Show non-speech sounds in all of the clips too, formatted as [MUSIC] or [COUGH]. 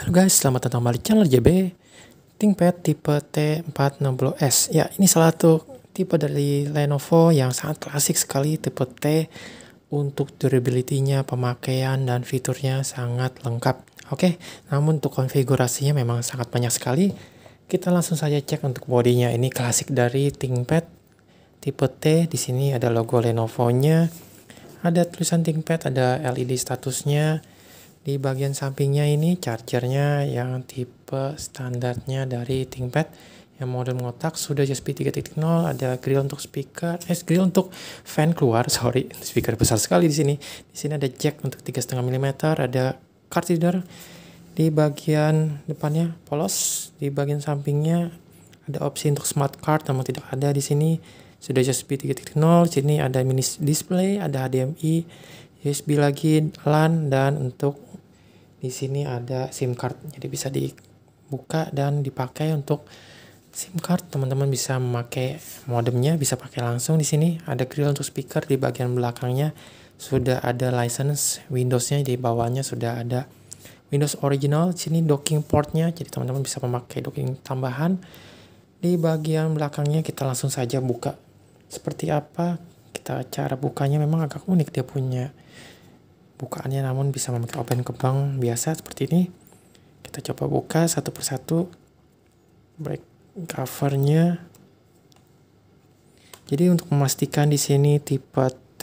Halo guys, selamat datang kembali di channel JB ThinkPad tipe T460S Ya, ini salah satu tipe dari Lenovo yang sangat klasik sekali tipe T untuk durability-nya, pemakaian, dan fiturnya sangat lengkap Oke, namun untuk konfigurasinya memang sangat banyak sekali Kita langsung saja cek untuk bodinya Ini klasik dari ThinkPad tipe T, di sini ada logo Lenovo-nya ada tulisan ThinkPad, ada LED statusnya, di bagian sampingnya ini chargernya yang tipe standarnya dari ThinkPad yang model mengotak sudah USB 3.0 ada grill untuk speaker eh grill untuk fan keluar [LAUGHS] sorry speaker besar sekali di sini di sini ada jack untuk 3,5 mm ada card reader di bagian depannya polos di bagian sampingnya ada opsi untuk smart card namun tidak ada di sini sudah USB 3.0 sini ada mini display ada HDMI USB lagi LAN dan untuk di sini ada SIM card. Jadi bisa dibuka dan dipakai untuk SIM card. Teman-teman bisa memakai modemnya, bisa pakai langsung di sini. Ada grill untuk speaker di bagian belakangnya sudah ada license Windows-nya di bawahnya sudah ada Windows original, sini docking portnya, jadi teman-teman bisa memakai docking tambahan. Di bagian belakangnya kita langsung saja buka. Seperti apa kita cara bukanya memang agak unik dia punya bukaannya namun bisa memakai open kembang biasa seperti ini kita coba buka satu persatu break covernya jadi untuk memastikan di sini tipe T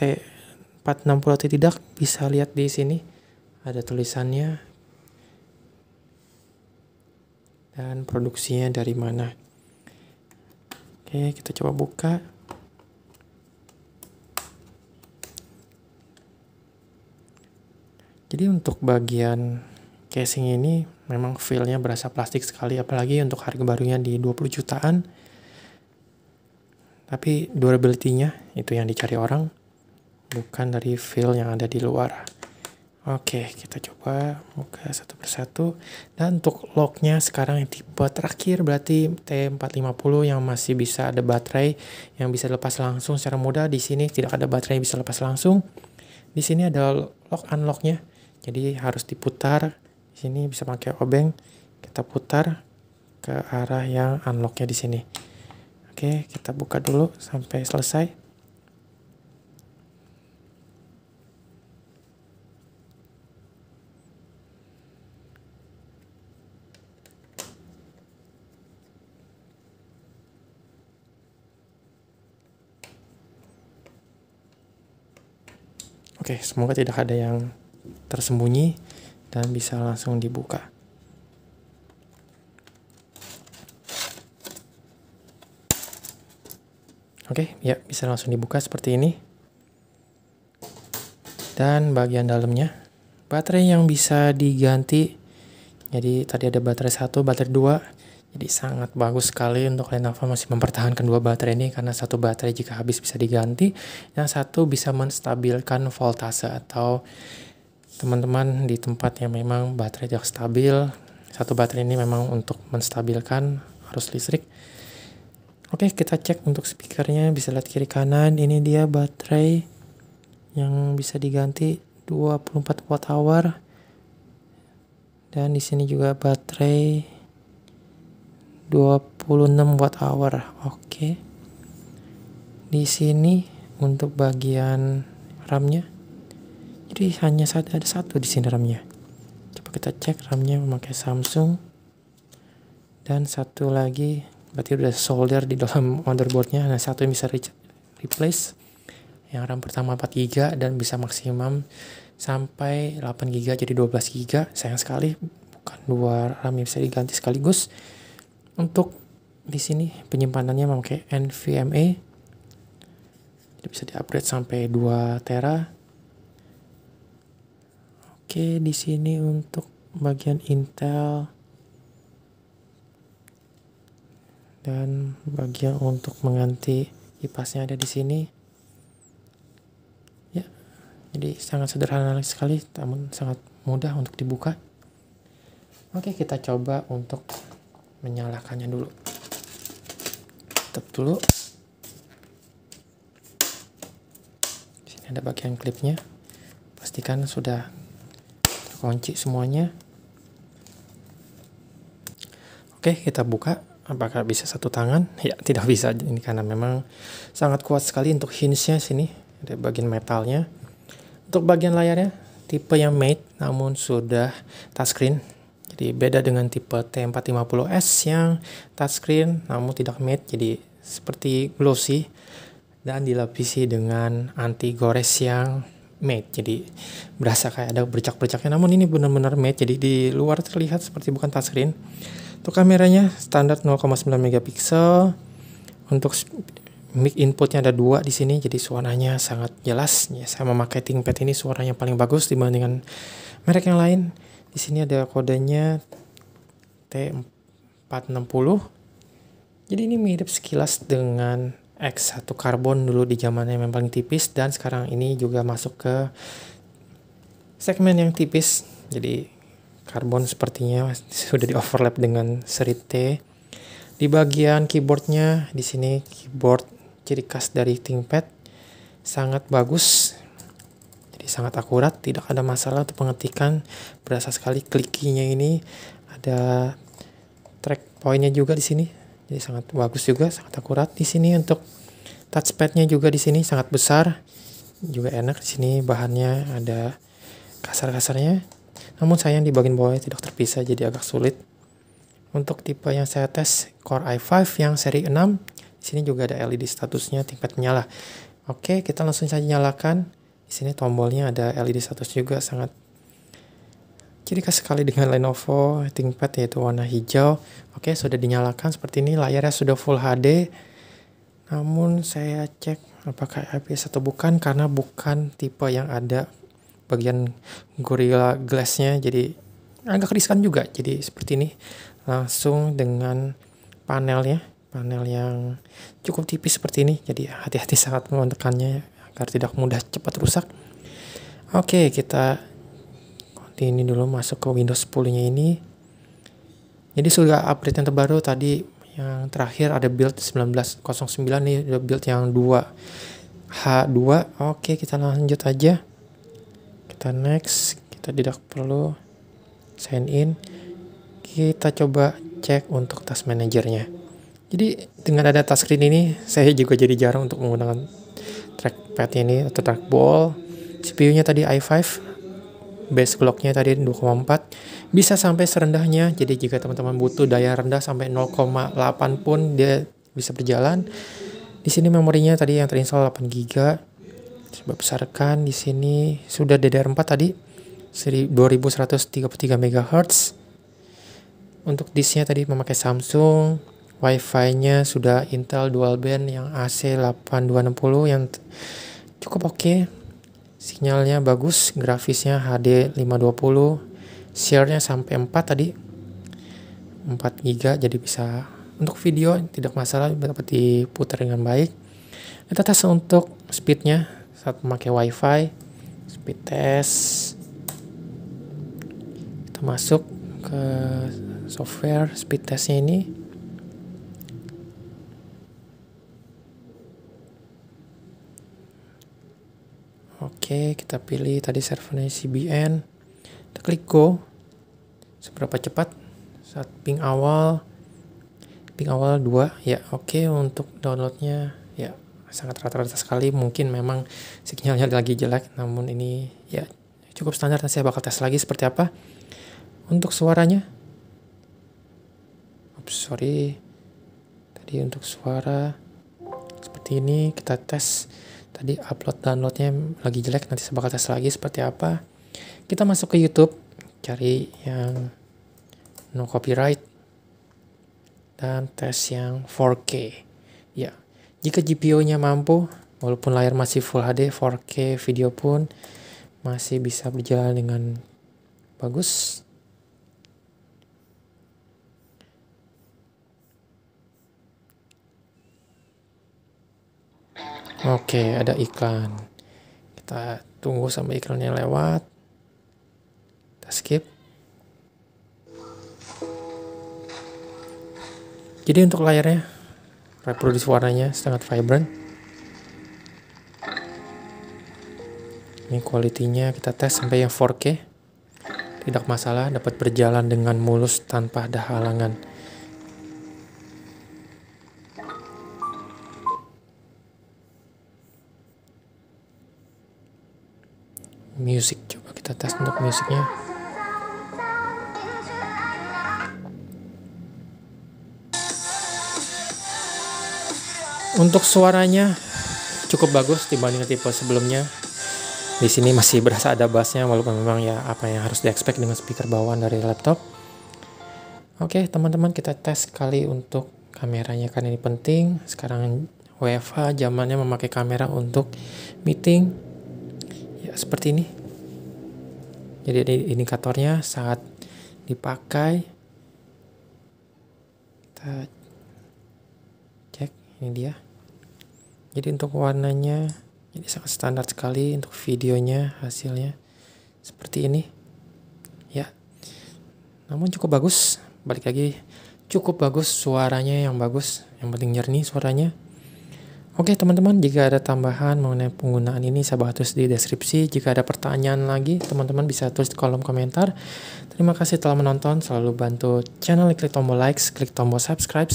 460 atau tidak bisa lihat di sini ada tulisannya dan produksinya dari mana oke kita coba buka Jadi untuk bagian casing ini memang feelnya berasa plastik sekali apalagi untuk harga barunya di 20 jutaan. Tapi durability-nya itu yang dicari orang bukan dari feel yang ada di luar. Oke, kita coba buka satu persatu. Dan untuk locknya sekarang yang tipe terakhir berarti T450 yang masih bisa ada baterai yang bisa lepas langsung secara mudah. Di sini tidak ada baterai yang bisa lepas langsung. Di sini ada lock unlocknya jadi harus diputar di sini bisa pakai obeng kita putar ke arah yang unlocknya di sini oke kita buka dulu sampai selesai Oke, semoga tidak ada yang tersembunyi dan bisa langsung dibuka. Oke, ya bisa langsung dibuka seperti ini. Dan bagian dalamnya, baterai yang bisa diganti. Jadi tadi ada baterai satu, baterai 2. Jadi sangat bagus sekali untuk Lenovo masih mempertahankan dua baterai ini karena satu baterai jika habis bisa diganti, yang satu bisa menstabilkan voltase atau teman-teman di tempat yang memang baterai tidak stabil satu baterai ini memang untuk menstabilkan arus listrik oke kita cek untuk speakernya bisa lihat kiri kanan ini dia baterai yang bisa diganti 24 watt hour dan di sini juga baterai 26 watt hour oke di sini untuk bagian RAM-nya jadi hanya satu, ada satu di sini RAM-nya. Coba kita cek RAM-nya memakai Samsung. Dan satu lagi berarti udah solder di dalam [LAUGHS] motherboardnya. Nah, satu yang bisa re replace. Yang RAM pertama 4 GB dan bisa maksimum sampai 8 GB jadi 12 GB. Sayang sekali bukan dua RAM yang bisa diganti sekaligus. Untuk di sini penyimpanannya memakai NVMe. Jadi bisa upgrade sampai 2 tera Oke, di sini untuk bagian Intel dan bagian untuk mengganti kipasnya ada di sini. Ya, jadi sangat sederhana sekali, namun sangat mudah untuk dibuka. Oke, kita coba untuk menyalakannya dulu. Tutup dulu. Di sini ada bagian klipnya. Pastikan sudah kunci semuanya oke kita buka apakah bisa satu tangan [LAUGHS] ya tidak bisa ini karena memang sangat kuat sekali untuk hinge-nya sini ada bagian metalnya untuk bagian layarnya tipe yang made namun sudah touchscreen jadi beda dengan tipe T450S yang touchscreen namun tidak made jadi seperti glossy dan dilapisi dengan anti gores yang matte jadi berasa kayak ada bercak-bercaknya namun ini benar-benar matte jadi di luar terlihat seperti bukan touchscreen untuk kameranya standar 0,9 megapiksel untuk mic inputnya ada dua di sini jadi suaranya sangat jelas ya saya memakai ThinkPad ini suaranya paling bagus dibandingkan merek yang lain di sini ada kodenya T460 jadi ini mirip sekilas dengan X1 karbon dulu di zamannya yang paling tipis dan sekarang ini juga masuk ke segmen yang tipis. Jadi karbon sepertinya [LAUGHS] sudah di overlap dengan seri T. Di bagian keyboardnya di sini keyboard ciri khas dari ThinkPad sangat bagus. Jadi sangat akurat, tidak ada masalah untuk pengetikan. Berasa sekali klikinya ini ada track poinnya juga di sini jadi sangat bagus juga, sangat akurat di sini untuk touchpadnya juga di sini sangat besar. Juga enak di sini bahannya ada kasar-kasarnya. Namun sayang di bagian bawahnya tidak terpisah jadi agak sulit. Untuk tipe yang saya tes Core i5 yang seri 6, di sini juga ada LED statusnya tingkat menyala. Oke, kita langsung saja nyalakan. Di sini tombolnya ada LED status juga sangat Ciri khas sekali dengan Lenovo ThinkPad yaitu warna hijau. Oke, sudah dinyalakan seperti ini, layarnya sudah full HD. Namun saya cek apakah IPS atau bukan karena bukan tipe yang ada bagian Gorilla Glass-nya. Jadi agak riskan juga. Jadi seperti ini langsung dengan panel panelnya, panel yang cukup tipis seperti ini. Jadi hati-hati sangat menekannya agar tidak mudah cepat rusak. Oke, kita update ini dulu masuk ke Windows 10 nya ini jadi sudah update yang terbaru tadi yang terakhir ada build 1909 nih ada build yang 2 H2 oke kita lanjut aja kita next kita tidak perlu sign in kita coba cek untuk task manajernya jadi dengan ada task screen ini saya juga jadi jarang untuk menggunakan trackpad ini atau trackball CPU-nya tadi i5 base clocknya tadi 2,4 bisa sampai serendahnya jadi jika teman-teman butuh daya rendah sampai 0,8 pun dia bisa berjalan di sini memorinya tadi yang terinstall 8 GB coba besarkan di sini sudah DDR4 tadi 2133 MHz untuk disknya tadi memakai Samsung wifi nya sudah Intel dual band yang AC8260 yang cukup oke okay sinyalnya bagus, grafisnya HD 520, share sampai 4 tadi. 4 GB jadi bisa untuk video tidak masalah dapat diputar dengan baik. Kita tes untuk speednya saat memakai WiFi, speed test. Kita masuk ke software speed testnya ini. Oke, kita pilih tadi servernya CBN. Kita klik go. Seberapa cepat? Saat ping awal, ping awal 2. Ya, oke untuk downloadnya ya sangat rata-rata sekali. Mungkin memang sinyalnya lagi jelek, namun ini ya cukup standar. Saya bakal tes lagi seperti apa. Untuk suaranya, Oops, sorry, tadi untuk suara seperti ini kita tes tadi upload downloadnya lagi jelek nanti saya bakal tes lagi seperti apa kita masuk ke YouTube cari yang no copyright dan tes yang 4K ya jika GPU nya mampu walaupun layar masih Full HD 4K video pun masih bisa berjalan dengan bagus Oke, ada iklan. Kita tunggu sampai iklannya lewat. Kita skip. Jadi untuk layarnya reproduksi warnanya sangat vibrant. Ini kualitinya kita tes sampai yang 4K. Tidak masalah, dapat berjalan dengan mulus tanpa ada halangan. music coba kita tes untuk musiknya untuk suaranya cukup bagus dibanding tipe sebelumnya di sini masih berasa ada bassnya walaupun memang ya apa yang harus diexpect dengan speaker bawaan dari laptop oke teman-teman kita tes kali untuk kameranya kan ini penting sekarang WFH zamannya memakai kamera untuk meeting seperti ini. Jadi indikatornya sangat dipakai kita cek ini dia. Jadi untuk warnanya jadi sangat standar sekali untuk videonya hasilnya seperti ini. Ya. Namun cukup bagus. Balik lagi cukup bagus suaranya yang bagus. Yang penting jernih suaranya. Oke teman-teman, jika ada tambahan mengenai penggunaan ini, saya bahas di deskripsi. Jika ada pertanyaan lagi, teman-teman bisa tulis di kolom komentar. Terima kasih telah menonton, selalu bantu channel, klik tombol like klik tombol subscribe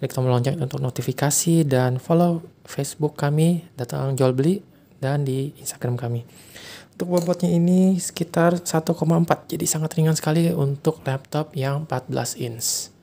klik tombol lonceng untuk notifikasi, dan follow Facebook kami, datang jual beli, dan di Instagram kami. Untuk bobotnya ini sekitar 1,4, jadi sangat ringan sekali untuk laptop yang 14 inch.